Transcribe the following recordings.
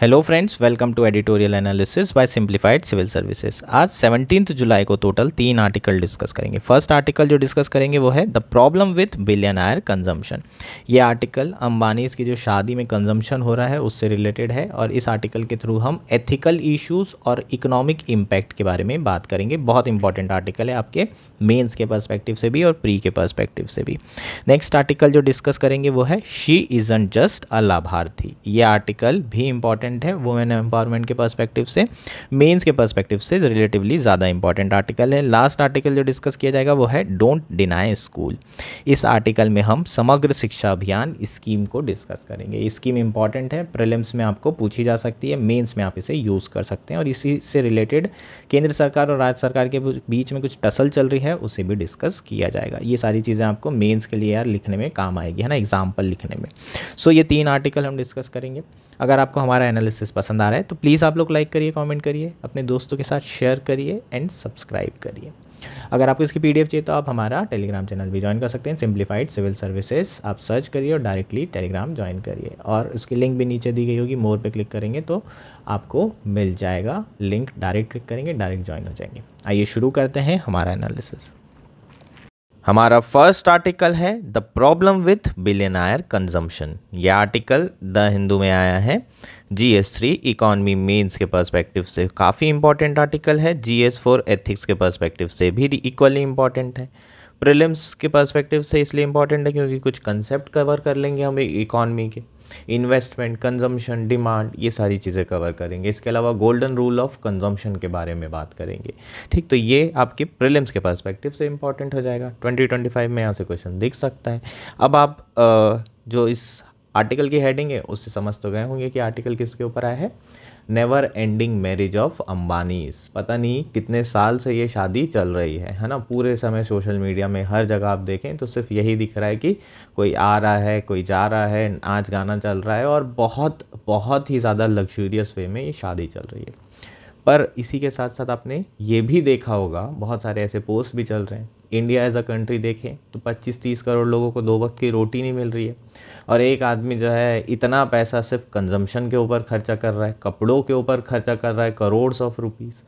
Hello friends welcome to editorial analysis by simplified civil services आज seventeen July को total तीन article discuss करेंगे first article जो discuss करेंगे वो है the problem with billionaire consumption ये आर्टिकल अंबानी की जो शादी में कंजम्पशन हो रहा है उससे रिलेटेड है और इस आर्टिकल के थ्रू हम एथिकल इशूज़ और इकोनॉमिक इम्पैक्ट के बारे में बात करेंगे बहुत इंपॉर्टेंट आर्टिकल है आपके मेन्स के परस्पेक्टिव से भी और प्री के परस्पेक्टिव से भी नेक्स्ट आर्टिकल जो डिस्कस करेंगे वो है शी इज़न जस्ट अ लाभार्थी ये आर्टिकल भी इम्पॉर्टेंट इंपॉर्टेंट है वुमेन एम्पावरमेंट के पर्सपेक्टिव से मेंस के पर्सपेक्टिव से रिलेटिवली ज़्यादा इंपॉर्टेंट आर्टिकल है लास्ट आर्टिकल जो डिस्कस किया जाएगा वो है डोंट डिनाई स्कूल इस आर्टिकल में हम समग्र शिक्षा अभियान स्कीम को डिस्कस करेंगे स्कीम इंपॉर्टेंट है प्रिलिम्स में आपको पूछी जा सकती है मेन्स में आप इसे यूज़ कर सकते हैं और इसी से रिलेटेड केंद्र सरकार और राज्य सरकार के बीच में कुछ टसल चल रही है उसे भी डिस्कस किया जाएगा ये सारी चीज़ें आपको मेन्स के लिए यार लिखने में काम आएगी है ना एग्जाम्पल लिखने में सो so, ये तीन आर्टिकल हम डिस्कस करेंगे अगर आपको हमारा एन एनालिसिस पसंद आ रहा है तो प्लीज़ आप लोग लाइक करिए कमेंट करिए अपने दोस्तों के साथ शेयर करिए एंड सब्सक्राइब करिए अगर आपको इसकी पीडीएफ चाहिए तो आप हमारा टेलीग्राम चैनल भी ज्वाइन कर सकते हैं सिंप्लीफाइड सिविल सर्विसेज आप सर्च करिए और डायरेक्टली टेलीग्राम ज्वाइन करिए और उसकी लिंक भी नीचे दी गई होगी मोर पे क्लिक करेंगे तो आपको मिल जाएगा लिंक डायरेक्ट क्लिक करेंगे डायरेक्ट ज्वाइन हो जाएंगे आइए शुरू करते हैं हमारा एनालिसिस हमारा फर्स्ट आर्टिकल है the problem with billionaire consumption ये आर्टिकल द हिंदू में आया है G S three economy mains के पर्सपेक्टिव से काफ़ी इंपॉर्टेंट आर्टिकल है जी एस फोर एथिक्स के पर्सपेक्टिव से भी इक्वली इंपॉर्टेंट है प्रिलिम्स के पर्सपेक्टिव से इसलिए इंपॉर्टेंट है क्योंकि कुछ कंसेप्ट कवर कर लेंगे हम इकॉनमी के इन्वेस्टमेंट कंजम्पशन डिमांड ये सारी चीज़ें कवर करेंगे इसके अलावा गोल्डन रूल ऑफ कंजम्पशन के बारे में बात करेंगे ठीक तो ये आपके प्रिलिम्स के पर्सपेक्टिव से इंपॉर्टेंट हो जाएगा 2025 में यहाँ से क्वेश्चन दिख सकता है अब आप जो इस आर्टिकल की हेडिंग है उससे समझ तो गए होंगे कि आर्टिकल किसके ऊपर आया है never ending marriage of Ambanis पता नहीं कितने साल से ये शादी चल रही है है ना पूरे समय सोशल मीडिया में हर जगह आप देखें तो सिर्फ यही दिख रहा है कि कोई आ रहा है कोई जा रहा है नाच गाना चल रहा है और बहुत बहुत ही ज़्यादा लग्जूरियस वे में ये शादी चल रही है पर इसी के साथ साथ आपने ये भी देखा होगा बहुत सारे ऐसे पोस्ट भी चल रहे हैं इंडिया एज अ कंट्री देखें तो 25-30 करोड़ लोगों को दो वक्त की रोटी नहीं मिल रही है और एक आदमी जो है इतना पैसा सिर्फ कंजम्पशन के ऊपर खर्चा कर रहा है कपड़ों के ऊपर खर्चा कर रहा है करोड़्स ऑफ रुपीज़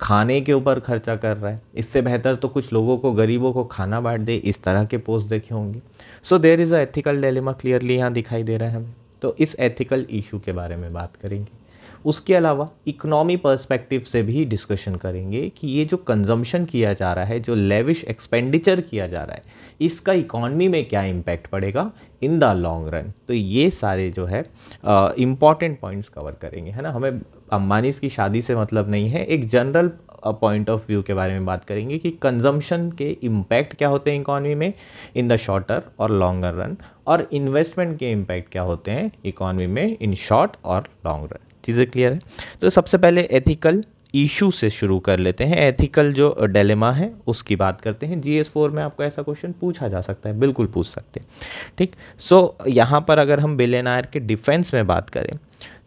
खाने के ऊपर खर्चा कर रहा है इससे बेहतर तो कुछ लोगों को गरीबों को खाना बांट दे इस तरह के पोस्ट देखे होंगे so there is a ethical dilemma clearly यहाँ दिखाई दे रहा है हमें तो इस एथिकल इशू के बारे में बात करेंगे उसके अलावा इकोनॉमी पर्सपेक्टिव से भी डिस्कशन करेंगे कि ये जो कंजम्पशन किया जा रहा है जो लेविश एक्सपेंडिचर किया जा रहा है इसका इकॉनमी में क्या इम्पैक्ट पड़ेगा इन द लॉन्ग रन तो ये सारे जो है इम्पॉर्टेंट पॉइंट्स कवर करेंगे है ना हमें अम्बानीस की शादी से मतलब नहीं है एक जनरल पॉइंट ऑफ व्यू के बारे में बात करेंगे कि कंजम्पशन के इम्पैक्ट क्या होते हैं इकॉनमी में इन द शॉर्टर और लॉन्गर रन और इन्वेस्टमेंट के इम्पैक्ट क्या होते हैं इकॉनमी में इन शॉर्ट और लॉन्ग रन चीज़ें क्लियर है तो सबसे पहले एथिकल इशू से शुरू कर लेते हैं एथिकल जो डेलेमा है उसकी बात करते हैं जी एस फोर में आपको ऐसा क्वेश्चन पूछा जा सकता है बिल्कुल पूछ सकते हैं ठीक सो so, यहाँ पर अगर हम बिलेनायर के डिफेंस में बात करें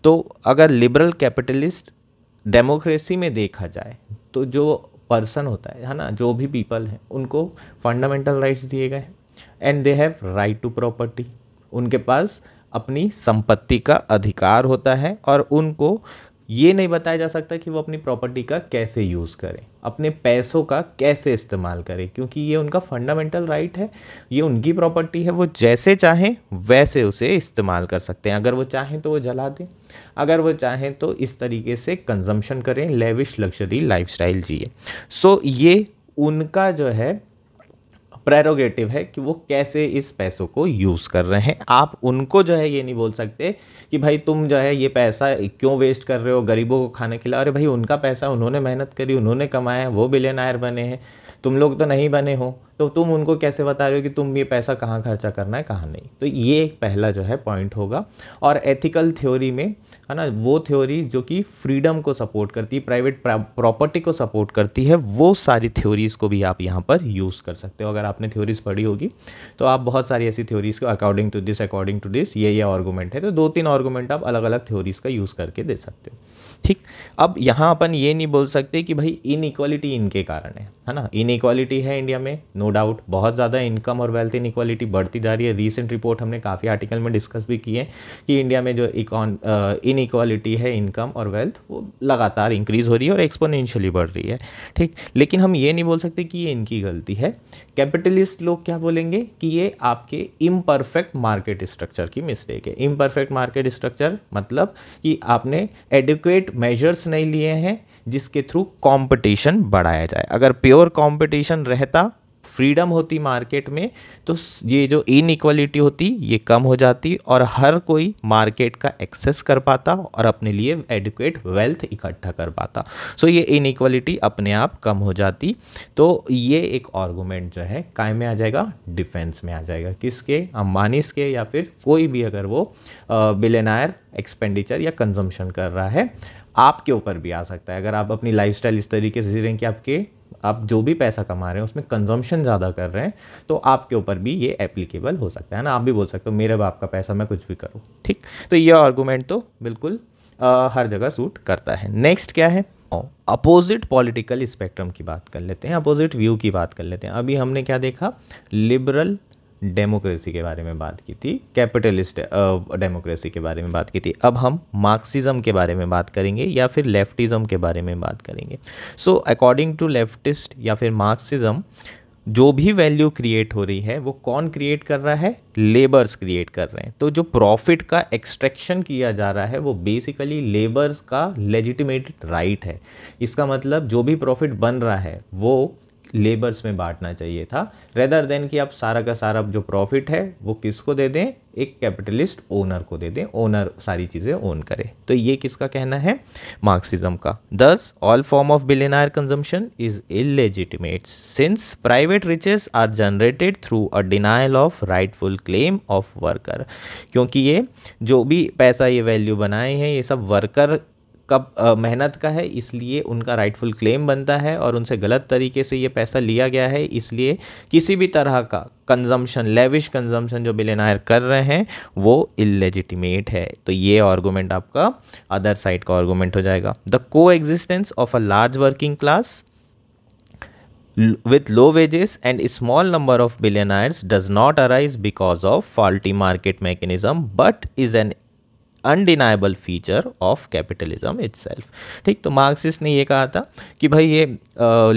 तो अगर लिबरल कैपिटलिस्ट डेमोक्रेसी में देखा जाए तो जो पर्सन होता है है ना जो भी पीपल हैं उनको फंडामेंटल राइट्स दिए गए and they have right to property उनके पास अपनी संपत्ति का अधिकार होता है और उनको ये नहीं बताया जा सकता कि वो अपनी प्रॉपर्टी का कैसे यूज़ करें अपने पैसों का कैसे इस्तेमाल करें क्योंकि ये उनका फंडामेंटल राइट है ये उनकी प्रॉपर्टी है वो जैसे चाहें वैसे उसे इस्तेमाल कर सकते हैं अगर वो चाहें तो वो जला दें अगर वो चाहें तो इस तरीके से कंजम्पशन करें लेविश लग्जरी लाइफ जिए सो ये उनका जो है प्रेरोगेटिव है कि वो कैसे इस पैसों को यूज़ कर रहे हैं आप उनको जो है ये नहीं बोल सकते कि भाई तुम जो है ये पैसा क्यों वेस्ट कर रहे हो गरीबों को खाने के लिए अरे भाई उनका पैसा उन्होंने मेहनत करी उन्होंने कमाया वो बिलेनायर बने हैं तुम लोग तो नहीं बने हो तो तुम उनको कैसे बता रहे हो कि तुम ये पैसा कहाँ खर्चा करना है कहाँ नहीं तो ये एक पहला जो है पॉइंट होगा और एथिकल थ्योरी में है ना वो थ्योरी जो कि फ्रीडम को सपोर्ट करती है प्राइवेट प्रॉपर्टी को सपोर्ट करती है वो सारी थ्योरीज़ को भी आप यहाँ पर यूज़ कर सकते हो अगर आपने थ्योरीज़ पढ़ी होगी तो आप बहुत सारी ऐसी थ्योरीज़ को according to this according to this ये ये आर्गूमेंट है तो दो तीन आर्गूमेंट आप अलग अलग थ्योरीज़ का यूज़ करके दे सकते हो ठीक अब यहाँ अपन ये नहीं बोल सकते कि भाई इनइक्वालिटी इनके कारण है है ना इनइक्वालिटी है इंडिया में नो डाउट बहुत ज़्यादा इनकम और वेल्थ इक्वालिटी बढ़ती जा रही है रीसेंट रिपोर्ट हमने काफ़ी आर्टिकल में डिस्कस भी किए कि इंडिया में जो इन इक्वालिटी uh, है इनकम और वेल्थ वो लगातार इंक्रीज़ हो रही है और एक्सपोनेंशियली बढ़ रही है ठीक लेकिन हम ये नहीं बोल सकते कि ये इनकी गलती है कैपिटलिस्ट लोग क्या बोलेंगे कि ये आपके इम्परफेक्ट मार्केट स्ट्रक्चर की मिस्टेक है इम्परफेक्ट मार्केट स्ट्रक्चर मतलब कि आपने एडिक्वेट मेजर्स नहीं लिए हैं जिसके थ्रू कंपटीशन बढ़ाया जाए अगर प्योर कंपटीशन रहता फ्रीडम होती मार्केट में तो ये जो इनइक्वलिटी होती ये कम हो जाती और हर कोई मार्केट का एक्सेस कर पाता और अपने लिए एडुकेट वेल्थ इकट्ठा कर पाता सो ये इनइक्वलिटी अपने आप कम हो जाती तो ये एक आर्गूमेंट जो है काय में आ जाएगा डिफेंस में आ जाएगा किसके अम्बानीस के या फिर कोई भी अगर वो बिलेनायर एक्सपेंडिचर या कंजम्पशन कर रहा है आपके ऊपर भी आ सकता है अगर आप अपनी लाइफस्टाइल इस तरीके से जी रहे हैं कि आपके आप जो भी पैसा कमा रहे हैं उसमें कंजम्पशन ज़्यादा कर रहे हैं तो आपके ऊपर भी ये एप्लीकेबल हो सकता है ना आप भी बोल सकते हो मेरे बाप का पैसा मैं कुछ भी करूँ ठीक तो ये आर्गूमेंट तो बिल्कुल आ, हर जगह सूट करता है नेक्स्ट क्या है अपोजिट पॉलिटिकल स्पेक्ट्रम की बात कर लेते हैं अपोजिट व्यू की बात कर लेते हैं अभी हमने क्या देखा लिबरल डेमोक्रेसी के बारे में बात की थी कैपिटलिस्ट डेमोक्रेसी के बारे में बात की थी अब हम मार्क्सिज्म के बारे में बात करेंगे या फिर लेफ्टिज़म के बारे में बात करेंगे सो अकॉर्डिंग टू लेफ्टिस्ट या फिर मार्क्सिज्म जो भी वैल्यू क्रिएट हो रही है वो कौन क्रिएट कर रहा है लेबर्स क्रिएट कर रहे हैं तो जो प्रॉफिट का एक्सट्रैक्शन किया जा रहा है वो बेसिकली लेबर्स का लेजिटिमेट राइट right है इसका मतलब जो भी प्रॉफिट बन रहा है वो लेबर्स में बांटना चाहिए था रेदर देन कि आप सारा का सारा जो प्रॉफिट है वो किसको दे दें एक कैपिटलिस्ट ओनर को दे दें ओनर सारी चीज़ें ओन करे तो ये किसका कहना है मार्क्सिज्म का thus all form of billionaire consumption is illegitimate since private riches are generated through a denial of rightful claim of worker क्योंकि ये जो भी पैसा ये वैल्यू बनाए हैं ये सब वर्कर का मेहनत का है इसलिए उनका राइटफुल क्लेम बनता है और उनसे गलत तरीके से ये पैसा लिया गया है इसलिए किसी भी तरह का कंजम्पशन लेविश कंजम्पशन जो बिलेनायर कर रहे हैं वो इलेजिटिमेट है तो ये आर्गूमेंट आपका अदर साइड का आर्गूमेंट हो जाएगा the coexistence of a large working class with low wages and small number of billionaires does not arise because of faulty market mechanism but is an undeniable feature of capitalism it's ठीक तो Marxist ने ये कहा था कि भाई ये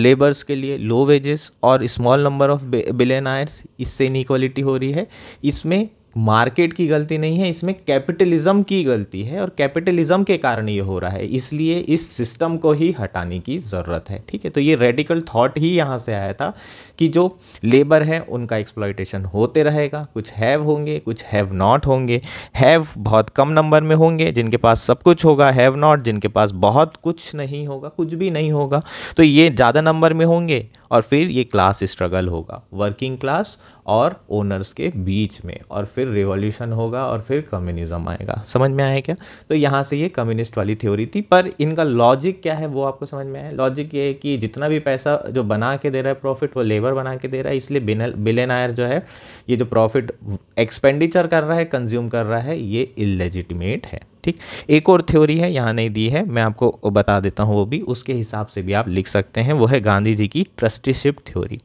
labours के लिए लो वेजेस और स्मॉल नंबर ऑफ बिलेनायर्स इससे इनिक्वालिटी हो रही है इसमें मार्केट की गलती नहीं है इसमें कैपिटलिज्म की गलती है और कैपिटलिज्म के कारण ये हो रहा है इसलिए इस सिस्टम को ही हटाने की ज़रूरत है ठीक है तो ये रेडिकल थॉट ही यहाँ से आया था कि जो लेबर है उनका एक्सप्लाइटेशन होते रहेगा कुछ हैव होंगे कुछ हैव नॉट होंगे हैव बहुत कम नंबर में होंगे जिनके पास सब कुछ होगा हैव नॉट जिनके पास बहुत कुछ नहीं होगा कुछ भी नहीं होगा तो ये ज़्यादा नंबर में होंगे और फिर ये क्लास स्ट्रगल होगा वर्किंग क्लास और ओनर्स के बीच में और फिर रिवॉल्यूशन होगा और फिर कम्युनिज्म आएगा समझ में आया क्या तो यहाँ से ये कम्युनिस्ट वाली थ्योरी थी पर इनका लॉजिक क्या है वो आपको समझ में आया लॉजिक ये है कि जितना भी पैसा जो बना के दे रहा है प्रॉफिट वो लेबर बना के दे रहा है इसलिए बिलेन आयर जो है ये जो प्रॉफिट एक्सपेंडिचर कर रहा है कंज्यूम कर रहा है ये इलेजिटिमेट है ठीक एक और थ्योरी है यहाँ नहीं दी है मैं आपको बता देता हूँ वो भी उसके हिसाब से भी आप लिख सकते हैं वो है गांधी जी की ट्रस्टीशिप थ्योरी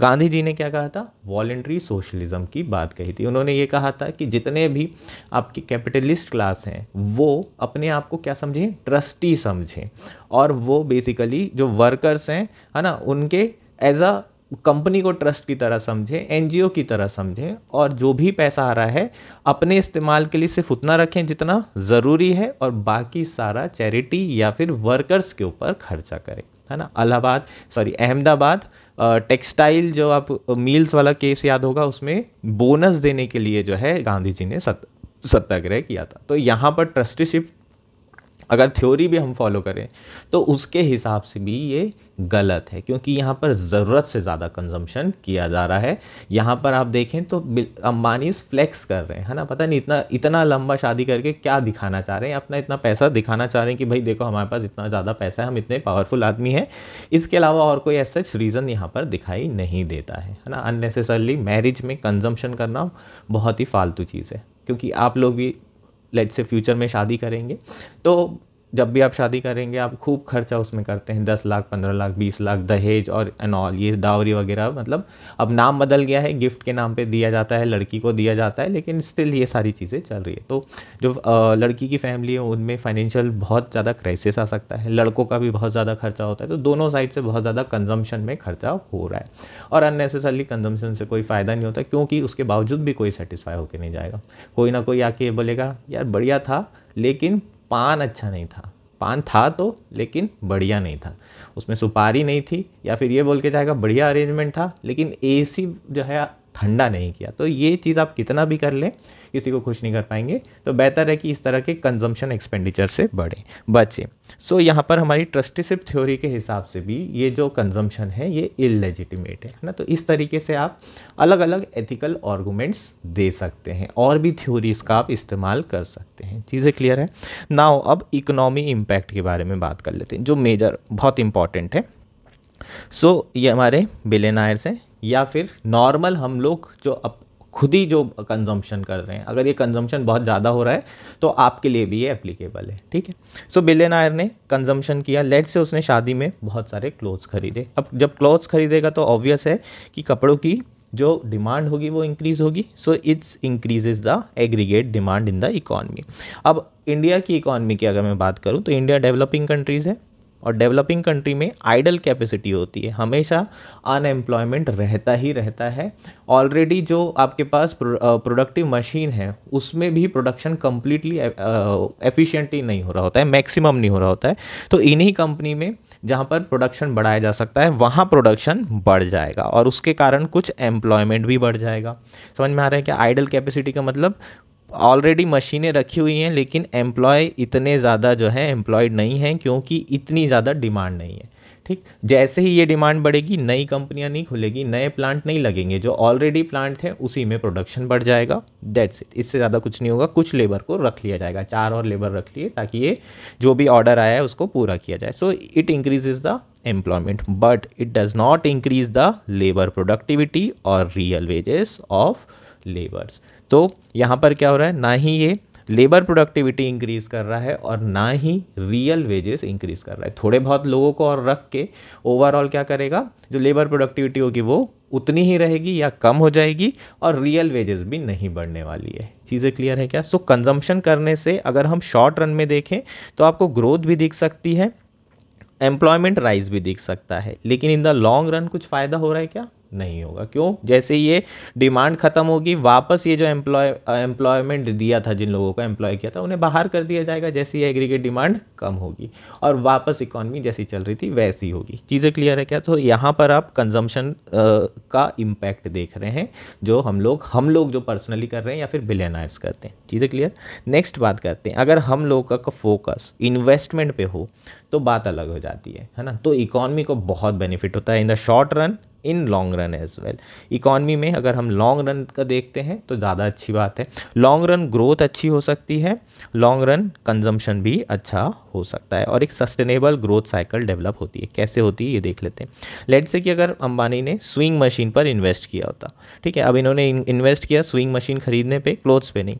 गांधी जी ने क्या कहा था वॉल्ट्री सोशलिज्म की बात कही थी उन्होंने ये कहा था कि जितने भी आपकी कैपिटलिस्ट क्लास हैं वो अपने आप को क्या समझें ट्रस्टी समझें और वो बेसिकली जो वर्कर्स हैं है ना उनके एज अ कंपनी को ट्रस्ट की तरह समझें एन की तरह समझें और जो भी पैसा आ रहा है अपने इस्तेमाल के लिए सिर्फ उतना रखें जितना ज़रूरी है और बाकी सारा चैरिटी या फिर वर्कर्स के ऊपर खर्चा करें है ना अलाहाबाद सॉरी अहमदाबाद टेक्सटाइल जो आप मील्स वाला केस याद होगा उसमें बोनस देने के लिए जो है गांधी जी ने सत सत्याग्रह किया था तो यहाँ पर ट्रस्टीशिप अगर थ्योरी भी हम फॉलो करें तो उसके हिसाब से भी ये गलत है क्योंकि यहाँ पर ज़रूरत से ज़्यादा कंजम्पशन किया जा रहा है यहाँ पर आप देखें तो अम्बानी फ्लैक्स कर रहे हैं है ना पता नहीं इतना इतना लंबा शादी करके क्या दिखाना चाह रहे हैं अपना इतना पैसा दिखाना चाह रहे हैं कि भाई देखो हमारे पास इतना ज़्यादा पैसा है हम इतने पावरफुल आदमी हैं इसके अलावा और कोई ऐसा रीज़न यहाँ पर दिखाई नहीं देता है ना अननेसेसरली मैरिज में कंजम्पशन करना बहुत ही फालतू चीज़ है क्योंकि आप लोग भी लेट से फ्यूचर में शादी करेंगे तो जब भी आप शादी करेंगे आप खूब खर्चा उसमें करते हैं दस लाख पंद्रह लाख बीस लाख दहेज और अनऑल ये दावरी वगैरह मतलब अब नाम बदल गया है गिफ्ट के नाम पे दिया जाता है लड़की को दिया जाता है लेकिन स्टिल ये सारी चीज़ें चल रही है तो जो लड़की की फैमिली है उनमें फाइनेंशियल बहुत ज़्यादा क्राइसिस आ सकता है लड़कों का भी बहुत ज़्यादा खर्चा होता है तो दोनों साइड से बहुत ज़्यादा कंजम्पशन में खर्चा हो रहा है और अननेसेसरली कंजम्पशन से कोई फ़ायदा नहीं होता क्योंकि उसके बावजूद भी कोई सेटिस्फाई होकर नहीं जाएगा कोई ना कोई आके बोलेगा यार बढ़िया था लेकिन पान अच्छा नहीं था पान था तो लेकिन बढ़िया नहीं था उसमें सुपारी नहीं थी या फिर ये बोल के जाएगा बढ़िया अरेंजमेंट था लेकिन एसी जो है ठंडा नहीं किया तो ये चीज़ आप कितना भी कर लें किसी को खुश नहीं कर पाएंगे तो बेहतर है कि इस तरह के कंजम्पशन एक्सपेंडिचर से बढ़ें बचें सो so, यहाँ पर हमारी ट्रस्टीशिप थ्योरी के हिसाब से भी ये जो कंजम्पशन है ये इलेजिटिमेट है ना तो इस तरीके से आप अलग अलग एथिकल आर्गूमेंट्स दे सकते हैं और भी थ्योरीज का आप इस्तेमाल कर सकते हैं चीज़ें क्लियर है नाउ अब इकोनॉमी इम्पैक्ट के बारे में बात कर लेते हैं जो मेजर बहुत इंपॉर्टेंट है सो so, ये हमारे बिलेनायर्स हैं या फिर नॉर्मल हम लोग जो अप खुद ही जो कंजम्पशन कर रहे हैं अगर ये कंजम्पशन बहुत ज़्यादा हो रहा है तो आपके लिए भी ये एप्लीकेबल है ठीक है सो बिलियन आयर ने कंजम्पशन किया लेट से उसने शादी में बहुत सारे क्लोथ्स खरीदे अब जब क्लोथ्स खरीदेगा तो ऑब्वियस है कि कपड़ों की जो डिमांड होगी वो इंक्रीज़ होगी so it's increases the aggregate demand in the economy अब इंडिया की इकॉनमी की अगर मैं बात करूँ तो इंडिया डेवलपिंग कंट्रीज़ है और डेवलपिंग कंट्री में आइडल कैपेसिटी होती है हमेशा अनएम्प्लॉयमेंट रहता ही रहता है ऑलरेडी जो आपके पास प्रोडक्टिव मशीन है उसमें भी प्रोडक्शन कम्प्लीटली एफिशिएंटली नहीं हो रहा होता है मैक्सिमम नहीं हो रहा होता है तो इन्हीं कंपनी में जहाँ पर प्रोडक्शन बढ़ाया जा सकता है वहाँ प्रोडक्शन बढ़ जाएगा और उसके कारण कुछ एम्प्लॉयमेंट भी बढ़ जाएगा समझ में आ रहा है कि आइडल कैपेसिटी का मतलब ऑलरेडी मशीनें रखी हुई हैं लेकिन एम्प्लॉय इतने ज़्यादा जो है एम्प्लॉयड नहीं हैं क्योंकि इतनी ज़्यादा डिमांड नहीं है ठीक जैसे ही ये डिमांड बढ़ेगी नई कंपनियां नहीं खुलेगी नए प्लांट नहीं लगेंगे जो ऑलरेडी प्लांट थे उसी में प्रोडक्शन बढ़ जाएगा डेट्स इट इससे ज़्यादा कुछ नहीं होगा कुछ लेबर को रख लिया जाएगा चार और लेबर रख लिए ताकि ये जो भी ऑर्डर आया है उसको पूरा किया जाए so it increases the employment but it does not increase the labour productivity और रियल वेजेस ऑफ लेबर्स तो यहाँ पर क्या हो रहा है ना ही ये लेबर प्रोडक्टिविटी इंक्रीज़ कर रहा है और ना ही रियल वेजेस इंक्रीज़ कर रहा है थोड़े बहुत लोगों को और रख के ओवरऑल क्या करेगा जो लेबर प्रोडक्टिविटी होगी वो उतनी ही रहेगी या कम हो जाएगी और रियल वेजेस भी नहीं बढ़ने वाली है चीज़ें क्लियर है क्या सो so, कंजम्पशन करने से अगर हम शॉर्ट रन में देखें तो आपको ग्रोथ भी दिख सकती है एम्प्लॉयमेंट राइज भी दिख सकता है लेकिन इन द लॉन्ग रन कुछ फ़ायदा हो रहा है क्या नहीं होगा क्यों जैसे ये डिमांड ख़त्म होगी वापस ये जो एम्प्लॉय एम्प्लॉयमेंट दिया था जिन लोगों को एम्प्लॉय किया था उन्हें बाहर कर दिया जाएगा जैसे ही एग्रीगेट डिमांड कम होगी और वापस इकोनॉमी जैसी चल रही थी वैसी होगी चीज़ें क्लियर है क्या तो यहाँ पर आप कंजम्पशन का इम्पैक्ट देख रहे हैं जो हम लोग हम लोग जो पर्सनली कर रहे हैं या फिर बिलेनाइज करते हैं चीज़ें क्लियर नेक्स्ट बात करते हैं अगर हम लोग का फोकस इन्वेस्टमेंट पर हो तो बात अलग हो जाती है है ना तो इकॉनमी को बहुत बेनिफिट होता है in the short run in long run as well economy में अगर हम लॉन्ग रन का देखते हैं तो ज़्यादा अच्छी बात है लॉन्ग रन ग्रोथ अच्छी हो सकती है लॉन्ग रन कंजम्पशन भी अच्छा हो सकता है और एक सस्टेनेबल ग्रोथ साइकिल डेवलप होती है कैसे होती है ये देख लेते हैं लेट से कि अगर अंबानी ने स्विंग मशीन पर इन्वेस्ट किया होता ठीक है अब इन्होंने इन्वेस्ट किया स्विंग मशीन खरीदने पर क्लोथ्स पे नहीं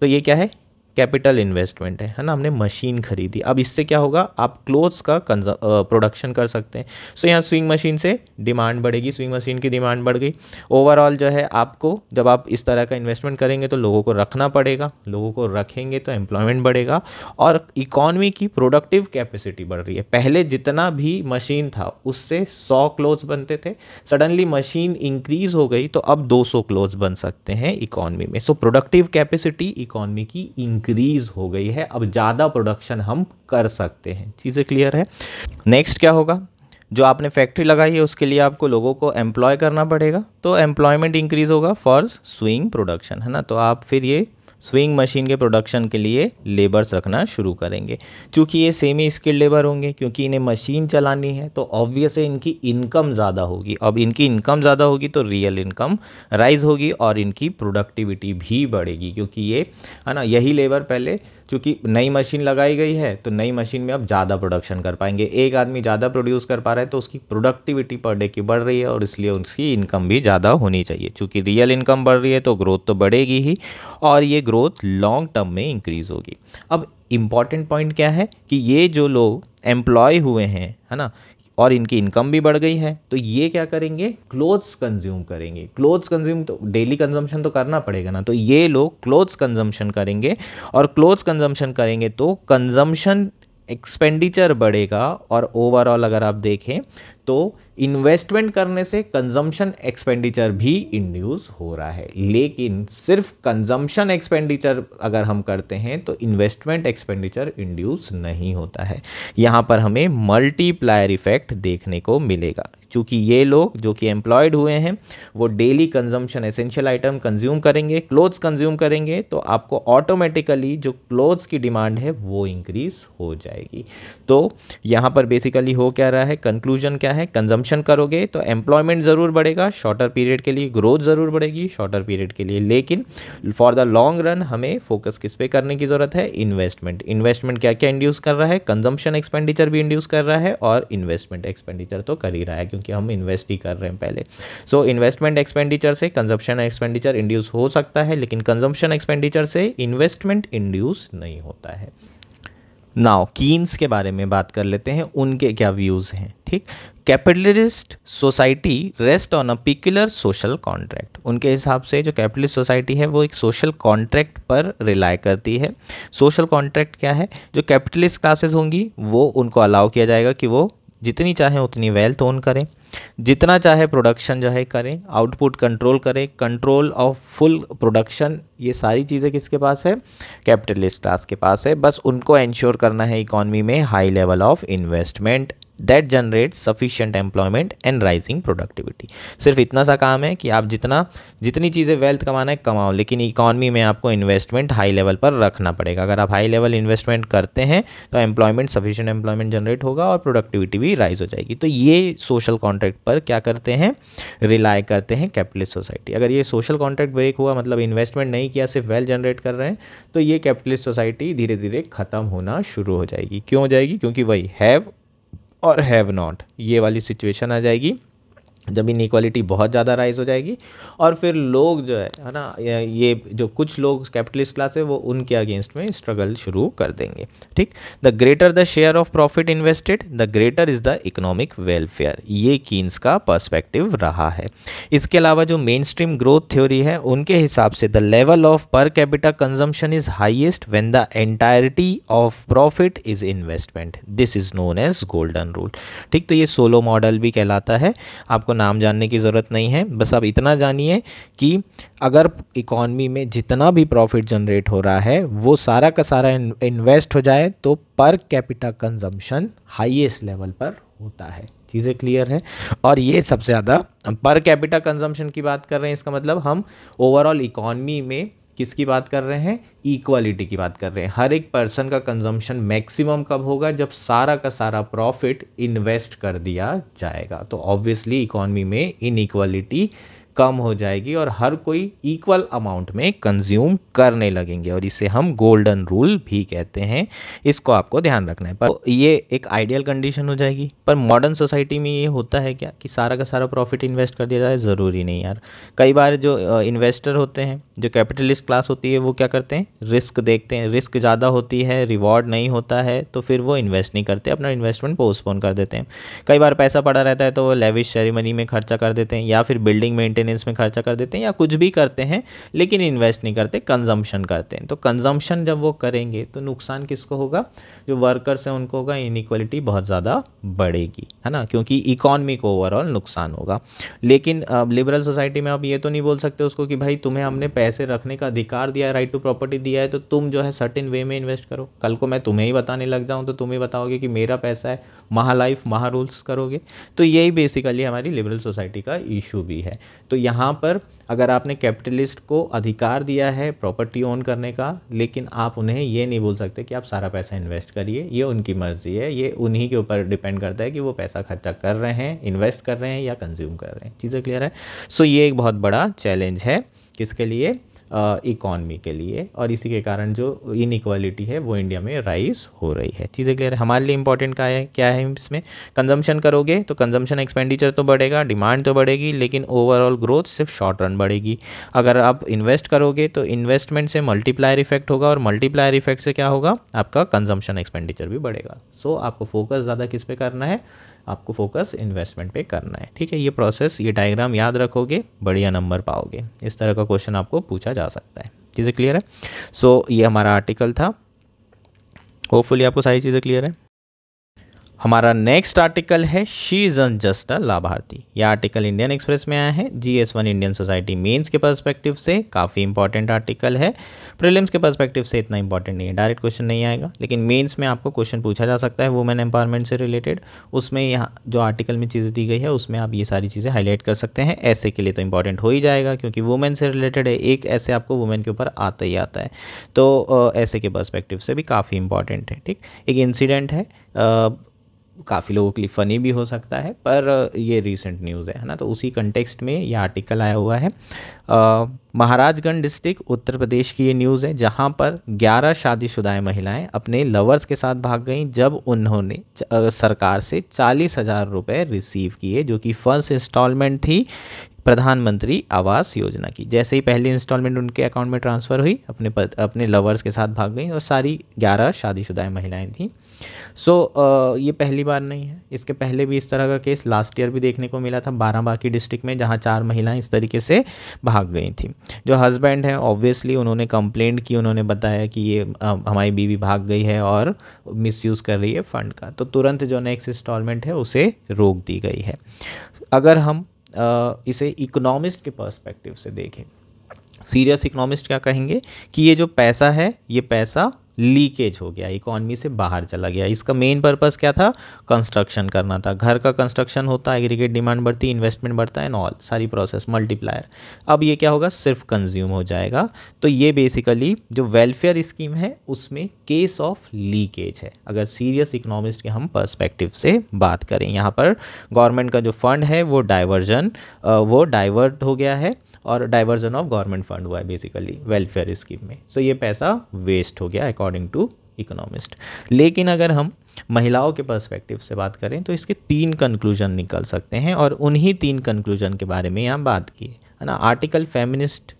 तो ये क्या है कैपिटल इन्वेस्टमेंट है है ना हमने मशीन खरीदी अब इससे क्या होगा आप क्लोथ्स का प्रोडक्शन कर सकते हैं सो so, यहाँ स्विंग मशीन से डिमांड बढ़ेगी स्विंग मशीन की डिमांड बढ़ गई ओवरऑल जो है आपको जब आप इस तरह का इन्वेस्टमेंट करेंगे तो लोगों को रखना पड़ेगा लोगों को रखेंगे तो एम्प्लॉयमेंट बढ़ेगा और इकॉनमी की प्रोडक्टिव कैपेसिटी बढ़ रही है पहले जितना भी मशीन था उससे सौ क्लोथ्स बनते थे सडनली मशीन इंक्रीज़ हो गई तो अब दो सौ क्लोथ्स बन सकते हैं इकॉनमी में सो प्रोडक्टिव कैपेसिटी इकॉनमी की इंक्रीज़ हो गई है अब ज़्यादा प्रोडक्शन हम कर सकते हैं चीज़ें क्लियर है नेक्स्ट क्या होगा जो आपने फैक्ट्री लगाई है उसके लिए आपको लोगों को एम्प्लॉय करना पड़ेगा तो एम्प्लॉयमेंट इंक्रीज़ होगा फॉर स्विंग प्रोडक्शन है ना तो आप फिर ये स्विंग मशीन के प्रोडक्शन के लिए लेबर्स रखना शुरू करेंगे क्योंकि ये सेमी स्किल्ड लेबर होंगे क्योंकि इन्हें मशीन चलानी है तो ऑब्वियस है इनकी इनकम ज़्यादा होगी अब इनकी इनकम ज़्यादा होगी तो रियल इनकम राइज होगी और इनकी प्रोडक्टिविटी भी बढ़ेगी क्योंकि ये है ना यही लेबर पहले क्योंकि नई मशीन लगाई गई है तो नई मशीन में अब ज़्यादा प्रोडक्शन कर पाएंगे एक आदमी ज़्यादा प्रोड्यूस कर पा रहा है तो उसकी प्रोडक्टिविटी पर डे की बढ़ रही है और इसलिए उसकी इनकम भी ज़्यादा होनी चाहिए चूँकि रियल इनकम बढ़ रही है तो ग्रोथ तो बढ़ेगी ही और ये ग्रोथ लॉन्ग टर्म में इंक्रीज़ होगी अब इम्पॉर्टेंट पॉइंट क्या है कि ये जो लोग एम्प्लॉय हुए हैं है ना और इनकी इनकम भी बढ़ गई है तो ये क्या करेंगे क्लोथ्स कंज्यूम करेंगे क्लोथ्स कंज्यूम तो डेली कंजम्पशन तो करना पड़ेगा ना तो ये लोग क्लोथ्स कंजम्पशन करेंगे और क्लोथ्स कंजम्पशन करेंगे तो कंजम्पशन एक्सपेंडिचर बढ़ेगा और ओवरऑल अगर आप देखें तो इन्वेस्टमेंट करने से कंजम्पशन एक्सपेंडिचर भी इंड्यूस हो रहा है लेकिन सिर्फ कंजम्पशन एक्सपेंडिचर अगर हम करते हैं तो इन्वेस्टमेंट एक्सपेंडिचर इंड्यूस नहीं होता है यहाँ पर हमें मल्टीप्लायर इफेक्ट देखने को मिलेगा चूंकि ये लोग जो कि एम्प्लॉयड हुए हैं वो daily consumption essential item consume करेंगे क्लोथ्स कंज्यूम करेंगे तो आपको ऑटोमेटिकली जो क्लोथ्स की डिमांड है वो इंक्रीज़ हो जाएगी तो यहाँ पर बेसिकली हो क्या रहा है कंक्लूजन क्या क्या है कंजम्पशन करोगे तो एम्प्लॉयमेंट ज़रूर बढ़ेगा शॉर्टर पीरियड के लिए ग्रोथ ज़रूर बढ़ेगी शॉर्टर पीरियड के लिए लेकिन फॉर द लॉन्ग रन हमें फोकस किस पे करने की ज़रूरत है इन्वेस्टमेंट इन्वेस्टमेंट क्या क्या इंड्यूस कर रहा है कंजम्पशन एक्सपेंडिचर भी इंड्यूस कर रहा है और इन्वेस्टमेंट एक्सपेंडिचर तो कर ही रहा है क्योंकि हम इन्वेस्ट ही कर रहे हैं पहले सो इन्वेस्टमेंट एक्सपेंडिचर से कंजम्पशन एक्सपेंडिचर इंड्यूस हो सकता है लेकिन कंजम्पशन एक्सपेंडिचर से इन्वेस्टमेंट इंड्यूस नहीं होता है नाव कीन्स के बारे में बात कर लेते हैं उनके क्या व्यूज़ हैं ठीक capitalist society rest on a peculiar social contract उनके हिसाब से जो कैपिटलिस्ट सोसाइटी है वो एक सोशल कॉन्ट्रैक्ट पर रिलाय करती है सोशल कॉन्ट्रैक्ट क्या है जो कैपिटलिस्ट क्लासेस होंगी वो उनको अलाउ किया जाएगा कि वो जितनी चाहें उतनी वेल्थ ओन करें जितना चाहे प्रोडक्शन जो है करें आउटपुट कंट्रोल करें कंट्रोल ऑफ फुल प्रोडक्शन ये सारी चीज़ें किसके पास है कैपिटलिस्ट क्लास के पास है बस उनको इंश्योर करना है इकॉनमी में high level of investment that generate sufficient employment and rising productivity सिर्फ इतना सा काम है कि आप जितना जितनी चीज़ें वेल्थ कमाना है कमाओ लेकिन इकॉनमी में आपको इन्वेस्टमेंट हाई लेवल पर रखना पड़ेगा अगर आप हाई लेवल इन्वेस्टमेंट करते हैं तो एम्प्लॉयमेंट सफिशियंट एम्प्लॉयमेंट जनरेट होगा और प्रोडक्टिविटी भी राइज हो जाएगी तो ये सोशल कॉन्ट्रैक्ट पर क्या करते हैं रिलाई करते हैं कैपिटलिस्ट सोसाइटी अगर ये सोशल कॉन्ट्रैक्ट ब्रेक हुआ मतलब इन्वेस्टमेंट नहीं किया सिर्फ वेल्थ जनरेट कर रहे हैं तो ये कैपिटलिस्ट सोसाइटी धीरे धीरे ख़त्म होना शुरू हो जाएगी क्यों हो जाएगी क्योंकि वही हैव और हैव नॉट ये वाली सिचुएशन आ जाएगी जब इनक्वालिटी बहुत ज़्यादा राइज हो जाएगी और फिर लोग जो है है ना ये जो कुछ लोग कैपिटलिस्ट क्लास है वो उनके अगेंस्ट में स्ट्रगल शुरू कर देंगे ठीक the greater the share of profit invested the greater is the economic welfare ये कीन्स का पर्सपेक्टिव रहा है इसके अलावा जो मेन स्ट्रीम ग्रोथ थ्योरी है उनके हिसाब से the level of per capita consumption is highest when the entirety of profit is investment this is known as golden rule ठीक तो ये सोलो मॉडल भी कहलाता है आपको आपको नाम जानने की ज़रूरत नहीं है बस आप इतना जानिए कि अगर इकॉनमी में जितना भी प्रॉफिट जनरेट हो रहा है वो सारा का सारा इन्वेस्ट हो जाए तो पर कैपिटा कंजम्पशन हाईएस्ट लेवल पर होता है चीज़ें क्लियर हैं और ये सबसे ज़्यादा पर कैपिटा कंजम्पशन की बात कर रहे हैं इसका मतलब हम ओवरऑल इकॉनमी में किसकी बात कर रहे हैं इक्वालिटी की बात कर रहे हैं हर एक पर्सन का कंजम्पशन मैक्सिमम कब होगा जब सारा का सारा प्रॉफिट इन्वेस्ट कर दिया जाएगा तो ऑब्वियसली इकोनॉमी में इनइक्वालिटी कम हो जाएगी और हर कोई इक्वल अमाउंट में कंज्यूम करने लगेंगे और इसे हम गोल्डन रूल भी कहते हैं इसको आपको ध्यान रखना है पर तो ये एक आइडियल कंडीशन हो जाएगी पर मॉडर्न सोसाइटी में ये होता है क्या कि सारा का सारा प्रॉफिट इन्वेस्ट कर दिया जाए ज़रूरी नहीं यार कई बार जो इन्वेस्टर होते हैं जो कैपिटलिस्ट क्लास होती है वो क्या करते हैं रिस्क देखते हैं रिस्क ज़्यादा होती है रिवॉर्ड नहीं होता है तो फिर वो इन्वेस्ट नहीं करते अपना इन्वेस्टमेंट पोस्टपोन कर देते हैं कई बार पैसा पड़ा रहता है तो वो लेविश सेरेमनी में खर्चा कर देते हैं या फिर बिल्डिंग मेंटेन मेंटेनेंस में खर्चा कर देते हैं या कुछ भी करते हैं लेकिन इन्वेस्ट नहीं करते कंजम्पशन करते हैं तो कंजम्पशन जब वो करेंगे तो नुकसान किसको होगा जो वर्कर्स हैं उनको होगा इनिक्वलिटी बहुत ज़्यादा बढ़ेगी है ना क्योंकि इकॉनमी को ओवरऑल नुकसान होगा लेकिन अब लिबरल सोसाइटी में आप ये तो नहीं बोल सकते उसको कि भाई तुम्हें हमने पैसे रखने का अधिकार दिया है राइट टू प्रॉपर्टी दिया है तो तुम जो है सर्टिन वे में इन्वेस्ट करो कल को मैं तुम्हें ही बताने लग जाऊँ तो तुम्हें बताओगे कि मेरा पैसा है महालाइफ महारूल्स करोगे तो यही बेसिकली हमारी लिबरल सोसाइटी का इशू भी है तो यहाँ पर अगर आपने कैपिटलिस्ट को अधिकार दिया है प्रॉपर्टी ओन करने का लेकिन आप उन्हें ये नहीं बोल सकते कि आप सारा पैसा इन्वेस्ट करिए ये उनकी मर्ज़ी है ये उन्हीं के ऊपर डिपेंड करता है कि वो पैसा खर्चा कर रहे हैं इन्वेस्ट कर रहे हैं या कंज्यूम कर रहे हैं चीज़ें क्लियर है सो so, ये एक बहुत बड़ा चैलेंज है किसके लिए इकॉनमी के लिए और इसी के कारण जो इनक्वालिटी है वो इंडिया में राइज हो रही है चीज़ें क्लियर हमारे लिए इंपॉर्टेंट क्या है क्या है इसमें कंजम्पशन करोगे तो कंजम्पशन एक्सपेंडिचर तो बढ़ेगा डिमांड तो बढ़ेगी लेकिन ओवरऑल ग्रोथ सिर्फ शॉर्ट रन बढ़ेगी अगर आप इन्वेस्ट करोगे तो इन्वेस्टमेंट से मल्टीप्लायर इफेक्ट होगा और मल्टीप्लायर इफेक्ट से क्या होगा आपका कंजम्पशन एक्सपेंडिचर भी बढ़ेगा सो so, आपको फोकस ज़्यादा किस पे करना है आपको फोकस इन्वेस्टमेंट पे करना है ठीक है ये प्रोसेस ये डायग्राम याद रखोगे बढ़िया नंबर पाओगे इस तरह का क्वेश्चन आपको पूछा जा सकता है चीज़ें क्लियर है सो so, ये हमारा आर्टिकल था होपफुली आपको सारी चीज़ें क्लियर है हमारा नेक्स्ट आर्टिकल है she is an just a labharthi यह आर्टिकल इंडियन एक्सप्रेस में आया है G S one Indian society mains के पर्सपेक्टिव से काफ़ी इंपॉर्टेंट आर्टिकल है प्रीलिम्स के पर्सपेक्टिव से इतना इंपॉर्टेंट नहीं है डायरेक्ट क्वेश्चन नहीं आएगा लेकिन मेंस में आपको क्वेश्चन पूछा जा सकता है वुमेन एम्पावरमेंट से रिलेटेड उसमें यहाँ जो आर्टिकल में चीज़ें दी गई है उसमें आप ये सारी चीज़ें हाईलाइट कर सकते हैं ऐसे के लिए तो इंपॉर्टेंट हो ही जाएगा क्योंकि वुमेन से रिलेटेड है एक ऐसे आपको वुमेन के ऊपर आता ही आता है तो ऐसे के परस्पेक्टिव से भी काफ़ी इंपॉर्टेंट है ठीक एक इंसिडेंट है काफ़ी लोगों के लिए फ़नी भी हो सकता है पर ये रीसेंट न्यूज़ है है ना तो उसी कंटेक्स्ट में ये आर्टिकल आया हुआ है महाराजगंज डिस्ट्रिक्ट उत्तर प्रदेश की ये न्यूज़ है जहाँ पर 11 शादीशुदा महिलाएं अपने लवर्स के साथ भाग गईं जब उन्होंने सरकार से चालीस हज़ार रुपये रिसीव किए जो कि फर्स्ट इंस्टॉलमेंट थी प्रधानमंत्री आवास योजना की जैसे ही पहली इंस्टॉलमेंट उनके अकाउंट में ट्रांसफ़र हुई अपने पत, अपने लवर्स के साथ भाग गई और सारी ग्यारह शादीशुदा महिलाएं थीं सो so, ये पहली बार नहीं है इसके पहले भी इस तरह का केस लास्ट ईयर भी देखने को मिला था बाकी डिस्ट्रिक्ट में जहाँ चार महिलाएँ इस तरीके से भाग गई थी जो हस्बैंड हैं ऑब्वियसली उन्होंने कंप्लेंट की उन्होंने बताया कि ये हमारी बीवी भाग गई है और मिस कर रही है फ़ंड का तो तुरंत जो नेक्स्ट इंस्टॉलमेंट है उसे रोक दी गई है अगर हम इसे इकोनॉमिस्ट के पर्सपेक्टिव से देखें सीरियस इकोनॉमिस्ट क्या कहेंगे कि ये जो पैसा है ये पैसा लीकेज हो गया इकोनॉमी से बाहर चला गया इसका मेन पर्पज़ क्या था कंस्ट्रक्शन करना था घर का कंस्ट्रक्शन होता है एग्रीगेट डिमांड बढ़ती इन्वेस्टमेंट बढ़ता है एंड ऑल सारी प्रोसेस मल्टीप्लायर अब ये क्या होगा सिर्फ कंज्यूम हो जाएगा तो ये बेसिकली जो वेलफेयर स्कीम है उसमें केस ऑफ लीकेज है अगर सीरियस इकोनॉमिस्ट के हम पर्स्पेक्टिव से बात करें यहाँ पर गवर्नमेंट का जो फंड है वो डाइवर्जन वो डाइवर्ट हो गया है और डाइवर्जन ऑफ गवर्नमेंट फंड हुआ है बेसिकली वेलफेयर स्कीम में सो so ये पैसा वेस्ट हो गया अकॉर्डिंग टू इकोनॉमिस्ट लेकिन अगर हम महिलाओं के पर्सपेक्टिव से बात करें तो इसके तीन कंक्लूजन निकल सकते हैं और उन्हीं तीन कंक्लूजन के बारे में यहाँ बात की है ना आर्टिकल फेमिनिस्ट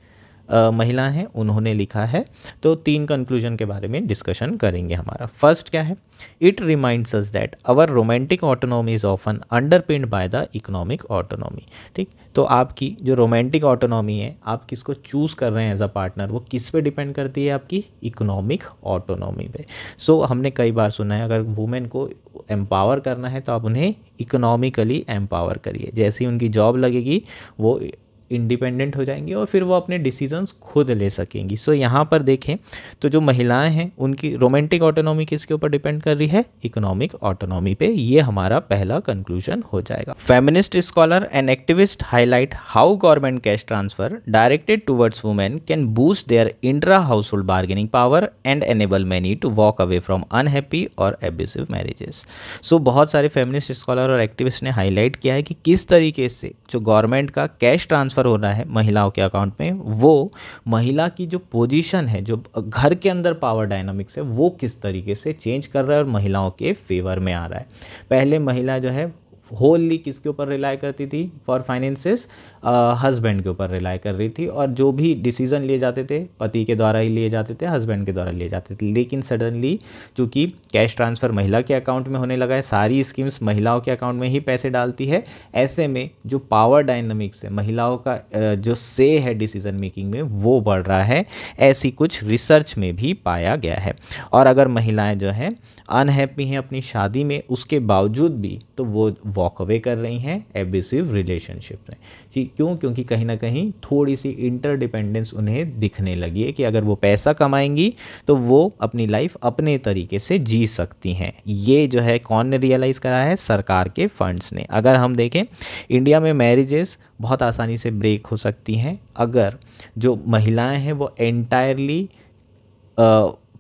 महिला हैं उन्होंने लिखा है तो तीन कंक्लूजन के बारे में डिस्कशन करेंगे हमारा फर्स्ट क्या है it reminds us that our romantic autonomy is often underpinned by the economic autonomy ठीक तो आपकी जो रोमांटिक ऑटोनॉमी है आप किसको चूज़ कर रहे हैं एज अ पार्टनर वो किस पे डिपेंड करती है आपकी इकोनॉमिक ऑटोनॉमी पे सो so, हमने कई बार सुना है अगर वुमेन को एम्पावर करना है तो आप उन्हें इकोनॉमिकली एम्पावर करिए जैसे ही उनकी जॉब लगेगी वो इंडिपेंडेंट हो जाएंगी और फिर वो अपने डिसीजंस खुद ले सकेंगी सो so, यहाँ पर देखें तो जो महिलाएं हैं उनकी रोमांटिक ऑटोनॉमी किसके ऊपर डिपेंड कर रही है इकोनॉमिक ऑटोनॉमी पे ये हमारा पहला कंक्लूजन हो जाएगा feminist scholar and activist highlight how government cash transfer directed towards women can boost their intra household bargaining power and enable many to walk away from unhappy और abusive marriages so बहुत सारे feminist scholar और activist ने highlight किया है कि किस तरीके से जो गवर्नमेंट का कैश ट्रांसफर ट्रांसफ़र हो रहा है महिलाओं के अकाउंट में वो महिला की जो पोजीशन है जो घर के अंदर पावर डायनामिक्स है वो किस तरीके से चेंज कर रहा है और महिलाओं के फेवर में आ रहा है पहले महिला जो है होली किसके ऊपर रिलाई करती थी फॉर फाइनेंसेस हस्बैंड के ऊपर रिलाई कर रही थी और जो भी डिसीजन लिए जाते थे पति के द्वारा ही लिए जाते थे हस्बैंड के द्वारा लिए जाते थे लेकिन सडनली चूँकि कैश ट्रांसफ़र महिला के अकाउंट में होने लगा है सारी स्कीम्स महिलाओं के अकाउंट में ही पैसे डालती है ऐसे में जो पावर डायनमिक्स है महिलाओं का जो से है डिसीजन मेकिंग में वो बढ़ रहा है ऐसी कुछ रिसर्च में भी पाया गया है और अगर महिलाएं जो हैं अनहैप्पी हैं अपनी शादी में उसके बावजूद भी तो वो वॉक अवे कर रही हैं एबिसिव रिलेशनशिप में ठीक क्यों क्योंकि कहीं ना कहीं थोड़ी सी इंटरडिपेंडेंस उन्हें दिखने लगी है कि अगर वो पैसा कमाएंगी तो वो अपनी लाइफ अपने तरीके से जी सकती हैं ये जो है कौन ने रियलाइज़ करा है सरकार के फंड्स ने अगर हम देखें इंडिया में मैरिजेस बहुत आसानी से ब्रेक हो सकती हैं अगर जो महिलाएं हैं वो एंटायरली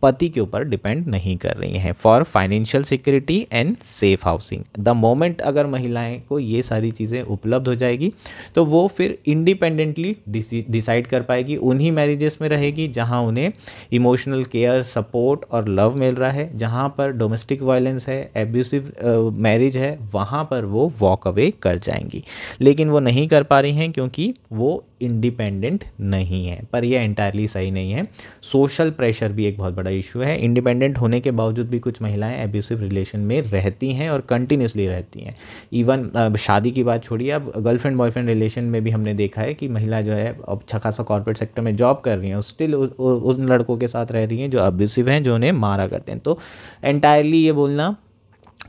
पति के ऊपर डिपेंड नहीं कर रही हैं for financial security and safe housing the moment अगर महिलाएं को ये सारी चीज़ें उपलब्ध हो जाएगी तो वो फिर इंडिपेंडेंटली डिसाइड कर पाएगी उन्हीं मैरिजेस में रहेगी जहाँ उन्हें इमोशनल केयर सपोर्ट और लव मिल रहा है जहाँ पर डोमेस्टिक वायलेंस है एब्यूसिव मैरिज है वहाँ पर वो वॉक अवे कर जाएंगी लेकिन वो नहीं कर पा रही हैं क्योंकि वो इंडिपेंडेंट नहीं है पर यह इंटायरली सही नहीं है सोशल प्रेशर भी एक बहुत बड़ा इशू है इंडिपेंडेंट होने के बावजूद भी कुछ महिलाएं एब्यूसिव रिलेशन में रहती हैं और कंटिन्यूसली रहती हैं इवन अब शादी की बात छोड़िए अब गर्लफ्रेंड बॉयफ्रेंड रिलेशन में भी हमने देखा है कि महिला जो है अच्छा खासा कॉर्पोरेट सेक्टर में जॉब कर रही हैं स्टिल उन लड़कों के साथ रह रही हैं जो अब्यूसिव हैं जो उन्हें मारा करते हैं तो एंटायरली ये बोलना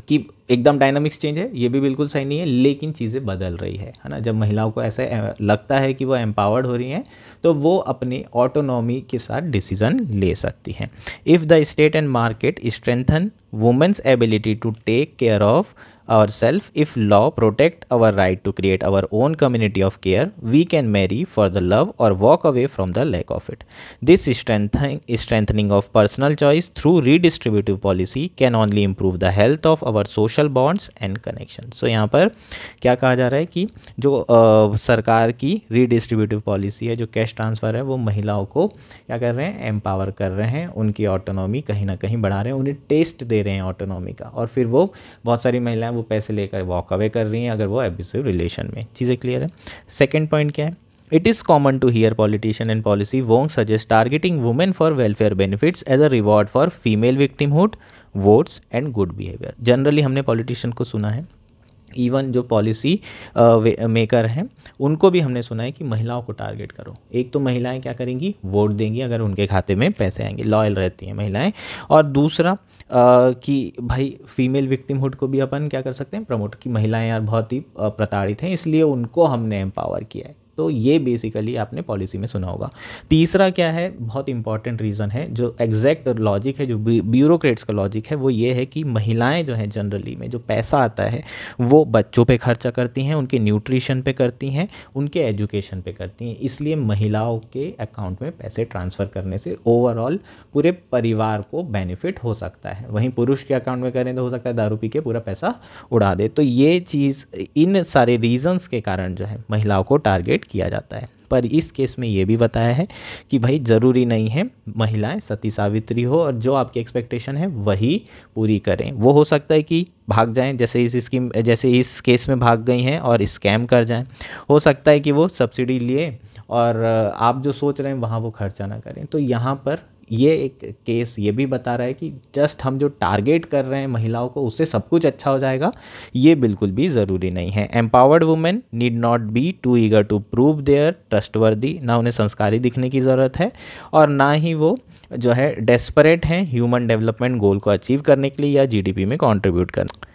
कि एकदम डायनामिक्स चेंज है ये भी बिल्कुल सही नहीं है लेकिन चीज़ें बदल रही है है ना जब महिलाओं को ऐसे लगता है कि वो एम्पावर्ड हो रही हैं तो वो अपनी ऑटोनॉमी के साथ डिसीजन ले सकती हैं if the state and market strengthen women's ability to take care of our self if law protect our right to create our own community of care we can marry for the love or walk away from the lack of it this strengthening of personal choice through redistributive policy can only improve the health of our social bonds and connection so यहाँ पर क्या कहा जा रहा है कि जो uh, सरकार की रीडिस्ट्रीब्यूटिव पॉलिसी है जो कैश ट्रांसफर है वो महिलाओं को क्या कर रहे हैं एम्पावर कर रहे हैं उनकी ऑटोनॉमी कहीं ना कहीं बढ़ा रहे हैं उन्हें टेस्ट दे रहे हैं ऑटोनॉमी का और फिर वो बहुत सारी महिलाएं हैं वो पैसे लेकर वॉक अवे कर रही हैं अगर वो एबिसिव रिलेशन में चीज़ें क्लियर है सेकेंड पॉइंट क्या है it is common to hear politician and policy wonk suggest targeting women for welfare benefits as a reward for female victimhood votes and good behaviour generally हमने पॉलिटिशियन को सुना है even जो policy maker uh, हैं उनको भी हमने सुना है कि महिलाओं को टारगेट करो एक तो महिलाएं क्या करेंगी वोट देंगी अगर उनके खाते में पैसे आएंगे लॉयल रहती हैं महिलाएं और दूसरा आ, uh, कि भाई फीमेल विक्टिमहुड को भी अपन क्या कर सकते हैं प्रमोट कि महिलाएं यार बहुत ही uh, प्रताड़ित हैं इसलिए उनको हमने एम्पावर किया है तो ये बेसिकली आपने पॉलिसी में सुना होगा तीसरा क्या है बहुत इंपॉर्टेंट रीज़न है जो एग्जैक्ट लॉजिक है जो ब्यूरोक्रेट्स का लॉजिक है वो ये है कि महिलाएं जो हैं जनरली में जो पैसा आता है वो बच्चों पे खर्चा करती हैं उनके न्यूट्रिशन पे करती हैं उनके एजुकेशन पे करती हैं इसलिए महिलाओं के अकाउंट में पैसे ट्रांसफ़र करने से ओवरऑल पूरे परिवार को बेनिफिट हो सकता है वहीं पुरुष के अकाउंट में करें तो हो सकता है दारू पी के पूरा पैसा उड़ा दे तो ये चीज़ इन सारे रीज़न्स के कारण जो है महिलाओं को टारगेट सेलिब्रेट किया जाता है पर इस केस में ये भी बताया है कि भाई ज़रूरी नहीं है महिलाएं सती सावित्री हो और जो आपकी एक्सपेक्टेशन है वही पूरी करें वो हो सकता है कि भाग जाएं जैसे इस स्कीम जैसे इस केस में भाग गई हैं और स्कैम कर जाएं हो सकता है कि वो सब्सिडी लिए और आप जो सोच रहे हैं वहाँ वो खर्चा ना करें तो यहाँ पर ये एक केस ये भी बता रहा है कि जस्ट हम जो टारगेट कर रहे हैं महिलाओं को उससे सब कुछ अच्छा हो जाएगा ये बिल्कुल भी ज़रूरी नहीं है empowered women need not be too eager to prove their trustworthy ना उन्हें संस्कारी दिखने की ज़रूरत है और ना ही वो जो है डेस्परेट हैं ह्यूमन डेवलपमेंट गोल को अचीव करने के लिए या जी में कॉन्ट्रीब्यूट करने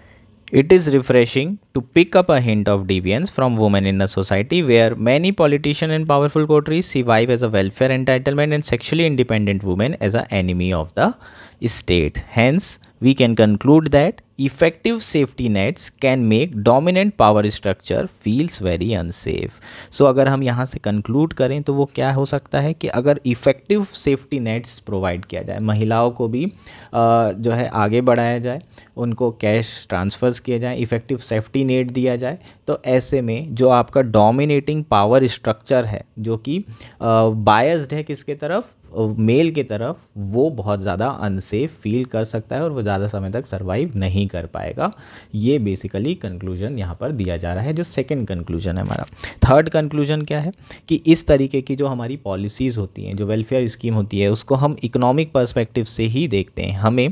It is refreshing to pick up a hint of deviance from women in a society where many politicians and powerful coteries see wife as a welfare entitlement and sexually independent women as an enemy of the state. Hence, we can conclude that effective safety nets can make dominant power structure feels very unsafe so अगर हम यहाँ से conclude करें तो वो क्या हो सकता है कि अगर effective safety nets provide किया जाए महिलाओं को भी जो है आगे बढ़ाया जाए उनको कैश ट्रांसफ़र्स किया जाए इफ़ेक्टिव सेफ्टी नेट दिया जाए तो ऐसे में जो आपका डोमिनेटिंग पावर स्ट्रक्चर है जो कि बायस्ड है किसके तरफ मेल की तरफ वो बहुत ज़्यादा अनसेफ फील कर सकता है और वो ज़्यादा समय तक सर्वाइव नहीं कर पाएगा ये बेसिकली कंक्लूजन यहाँ पर दिया जा रहा है जो सेकेंड कंक्लूजन है हमारा थर्ड कंक्लूजन क्या है कि इस तरीके की जो हमारी पॉलिसीज़ होती हैं जो वेलफेयर स्कीम होती है उसको हम इकोनॉमिक परस्पेक्टिव से ही देखते हैं हमें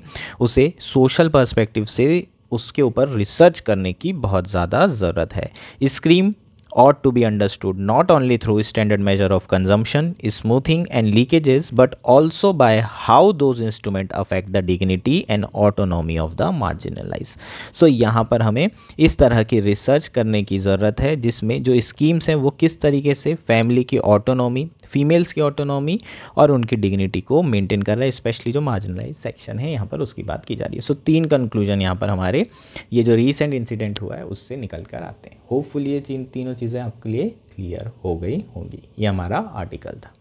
उसे सोशल परस्पेक्टिव से उसके ऊपर रिसर्च करने की बहुत ज़्यादा ज़रूरत है scream ought to be understood not only through standard measure of consumption, smoothing and leakages but also by how those instruments affect the dignity and autonomy of the marginalized. So यहाँ पर हमें इस तरह की रिसर्च करने की ज़रूरत है जिसमें जो स्कीम्स हैं वो किस तरीके से फैमिली की ऑटोनॉमी फीमेल्स की ऑटोनॉमी और उनकी डिग्निटी को मेंटेन कर रहा है स्पेशली जो मार्जिनलाइज सेक्शन है यहाँ पर उसकी बात की जा रही है सो so, तीन कंक्लूजन यहाँ पर हमारे ये जो रिसेंट इंसिडेंट हुआ है उससे निकल कर आते हैं होपफुल ये तीन तीनों चीज़ें आपके लिए क्लियर हो गई होंगी ये हमारा आर्टिकल था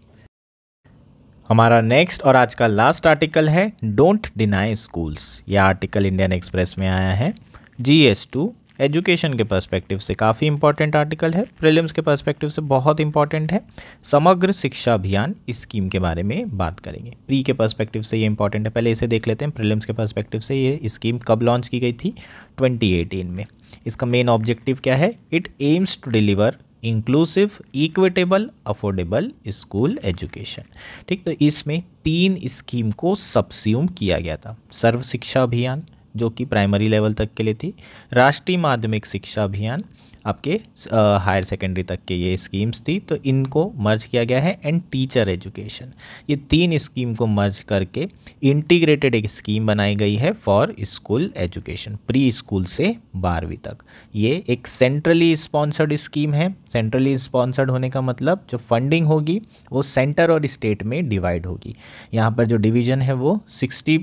हमारा नेक्स्ट और आज का लास्ट आर्टिकल है डोंट डिनाई स्कूल्स यह आर्टिकल इंडियन एक्सप्रेस में आया है जी एस टू एजुकेशन के पर्सपेक्टिव से काफ़ी इंपॉर्टेंट आर्टिकल है प्रिलिम्स के पर्सपेक्टिव से बहुत इंपॉर्टेंट है समग्र शिक्षा अभियान स्कीम के बारे में बात करेंगे प्री के पर्सपेक्टिव से ये इंपॉर्टेंट है पहले इसे देख लेते हैं प्रिलिम्स के पर्सपेक्टिव से ये स्कीम कब लॉन्च की गई थी 2018 में इसका मेन ऑब्जेक्टिव क्या है it aims to deliver inclusive equitable affordable school education ठीक तो इसमें तीन स्कीम को सब्स्यूम किया गया था सर्व शिक्षा अभियान जो कि प्राइमरी लेवल तक के लिए थी राष्ट्रीय माध्यमिक शिक्षा अभियान आपके हायर सेकेंडरी तक के ये स्कीम्स थी तो इनको मर्ज किया गया है एंड टीचर एजुकेशन ये तीन स्कीम को मर्ज करके इंटीग्रेटेड एक स्कीम बनाई गई है for school education pre school से बारहवीं तक ये एक सेंट्रली स्पॉन्सर्ड स्कीम है सेंट्रली स्पॉन्सर्ड होने का मतलब जो फंडिंग होगी वो सेंटर और स्टेट में डिवाइड होगी यहाँ पर जो डिवीज़न है वो सिक्सटी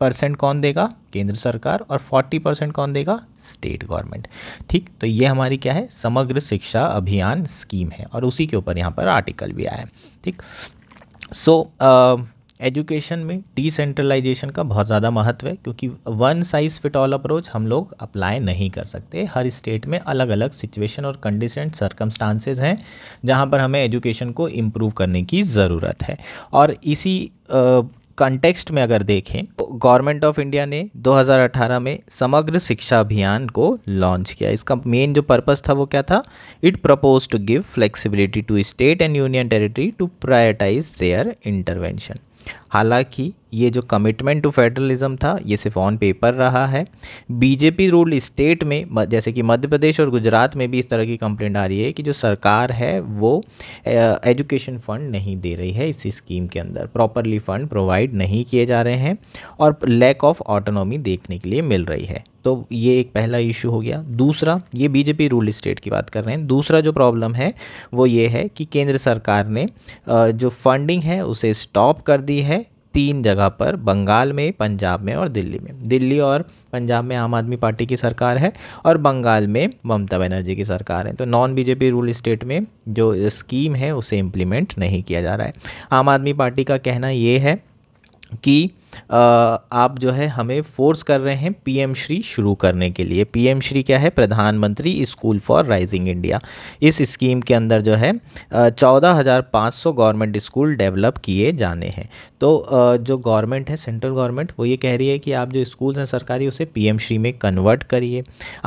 परसेंट कौन देगा केंद्र सरकार और फोर्टी परसेंट कौन देगा स्टेट गवर्नमेंट ठीक तो ये हमारी क्या है समग्र शिक्षा अभियान स्कीम है और उसी के ऊपर यहाँ पर आर्टिकल भी आया है ठीक सो so, uh, एजुकेशन में डिसेंट्रलाइजेशन का बहुत ज़्यादा महत्व है क्योंकि one size fit all approach हम लोग अप्लाई नहीं कर सकते हर स्टेट में अलग अलग सिचुएशन और कंडीशन सर्कमस्टांसेज हैं जहाँ पर हमें एजुकेशन को इम्प्रूव करने की ज़रूरत है और इसी कंटेक्स्ट में अगर देखें तो गवर्नमेंट ऑफ इंडिया ने 2018 में समग्र शिक्षा अभियान को लॉन्च किया इसका मेन जो पर्पस था वो क्या था it propose to give flexibility to state and union territory to prioritize their intervention हालांकि ये जो कमिटमेंट टू फेडरलिज्म था ये सिर्फ ऑन पेपर रहा है बीजेपी रूल स्टेट में जैसे कि मध्य प्रदेश और गुजरात में भी इस तरह की कंप्लेंट आ रही है कि जो सरकार है वो एजुकेशन फ़ंड नहीं दे रही है इस स्कीम के अंदर प्रॉपरली फ़ंड प्रोवाइड नहीं किए जा रहे हैं और लैक ऑफ ऑटोनॉमी देखने के लिए मिल रही है तो ये एक पहला इशू हो गया दूसरा ये बीजेपी रूल स्टेट की बात कर रहे हैं दूसरा जो प्रॉब्लम है वो ये है कि केंद्र सरकार ने जो फंडिंग है उसे स्टॉप कर दी है तीन जगह पर बंगाल में पंजाब में और दिल्ली में दिल्ली और पंजाब में आम आदमी पार्टी की सरकार है और बंगाल में ममता बनर्जी की सरकार है तो नॉन बीजेपी रूल स्टेट में जो स्कीम है उसे इम्प्लीमेंट नहीं किया जा रहा है आम आदमी पार्टी का कहना ये है कि आप जो है हमें फोर्स कर रहे हैं पीएम श्री शुरू करने के लिए पीएम श्री क्या है प्रधानमंत्री स्कूल फॉर राइजिंग इंडिया इस स्कीम के अंदर जो है चौदह हज़ार पाँच सौ गवर्नमेंट स्कूल डेवलप किए जाने हैं तो जो गवर्नमेंट है सेंट्रल गवर्नमेंट वो ये कह रही है कि आप जो स्कूल्स हैं सरकारी उसे पीएम श्री में कन्वर्ट करिए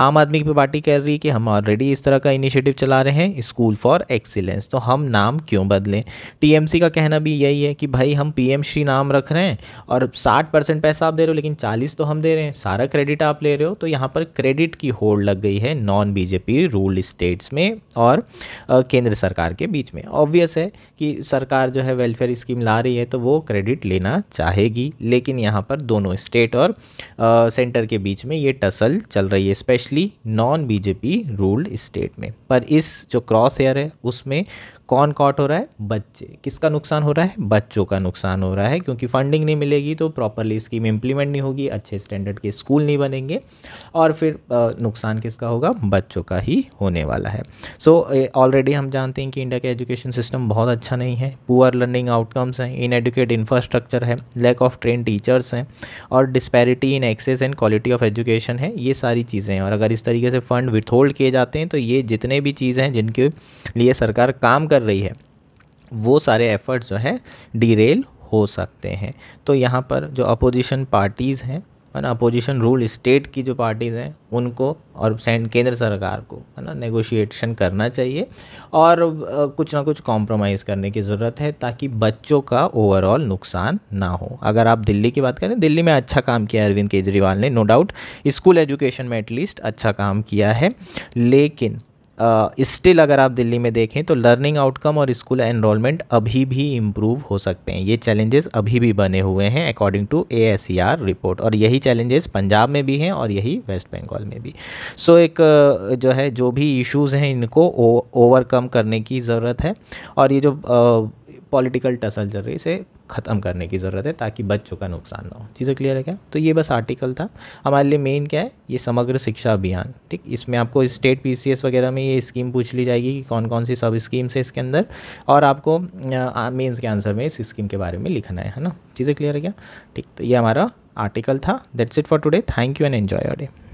आम आदमी की पार्टी कह रही है कि हम ऑलरेडी इस तरह का इनिशिएटिव चला रहे हैं स्कूल फॉर एक्सीलेंस तो हम नाम क्यों बदलें टीएमसी का कहना भी यही है कि भाई हम पीएम श्री नाम रख रहे हैं और साठ परसेंट पैसा आप दे रहे हो लेकिन चालीस तो हम दे रहे हैं सारा क्रेडिट आप ले रहे हो तो यहाँ पर क्रेडिट की होड़ लग गई है नॉन बीजेपी रूल स्टेट्स में और केंद्र सरकार के बीच में ऑब्वियस है कि सरकार जो है वेलफेयर स्कीम ला रही है तो वो क्रेडिट लेना चाहेगी लेकिन यहाँ पर दोनों स्टेट और सेंटर के बीच में ये टसल चल रही है specially non BJP ruled state में पर इस जो क्रॉस एयर है उसमें कौन कॉट हो रहा है बच्चे किसका नुकसान हो रहा है बच्चों का नुकसान हो रहा है क्योंकि फंडिंग नहीं मिलेगी तो प्रॉपरली स्कीम इम्प्लीमेंट नहीं होगी अच्छे स्टैंडर्ड के स्कूल नहीं बनेंगे और फिर नुकसान किसका होगा बच्चों का ही होने वाला है सो so, ऑलरेडी हम जानते हैं कि इंडिया का एजुकेशन सिस्टम बहुत अच्छा नहीं है पुअर लर्निंग आउटकम्स हैं इन एडुकेट इंफ्रास्ट्रक्चर है लैक ऑफ ट्रेन टीचर्स हैं और disparity in access and quality of education है ये सारी चीज़ें हैं और अगर इस तरीके से फ़ंड विथहोल्ड किए जाते हैं तो ये जितने भी चीज़ें हैं जिनके लिए सरकार काम कर कर रही है वो सारे एफर्ट्स जो है डीरेल हो सकते हैं तो यहाँ पर जो अपोजिशन पार्टीज़ हैं है ना अपोजिशन रूल स्टेट की जो पार्टीज़ हैं उनको और केंद्र सरकार को है ना नेगोशिएशन करना चाहिए और कुछ ना कुछ कॉम्प्रोमाइज़ करने की ज़रूरत है ताकि बच्चों का ओवरऑल नुकसान ना हो अगर आप दिल्ली की बात करें दिल्ली में अच्छा काम किया अरविंद केजरीवाल ने नो डाउट स्कूल एजुकेशन में एटलीस्ट अच्छा काम किया है लेकिन स्टिल uh, अगर आप दिल्ली में देखें तो लर्निंग आउटकम और स्कूल एनरोलमेंट अभी भी इम्प्रूव हो सकते हैं ये चैलेंजेस अभी भी बने हुए हैं अकॉर्डिंग टू ए रिपोर्ट और यही चैलेंजेस पंजाब में भी हैं और यही वेस्ट बंगाल में भी सो so, एक जो है जो भी इश्यूज़ हैं इनको ओवरकम करने की ज़रूरत है और ये जो पॉलिटिकल टसल चल रही इसे ख़त्म करने की ज़रूरत है ताकि बच्चों का नुकसान ना हो चीज़ें क्लियर है क्या तो ये बस आर्टिकल था हमारे लिए मेन क्या है ये समग्र शिक्षा अभियान ठीक इसमें आपको स्टेट पी वगैरह में ये स्कीम पूछ ली जाएगी कि कौन कौन सी सब स्कीम्स है इसके अंदर और आपको मेन्स के आंसर में इस स्कीम के बारे में लिखना है है ना चीज़ें क्लियर है क्या ठीक तो ये हमारा आर्टिकल था that's it for today thank you and enjoy your day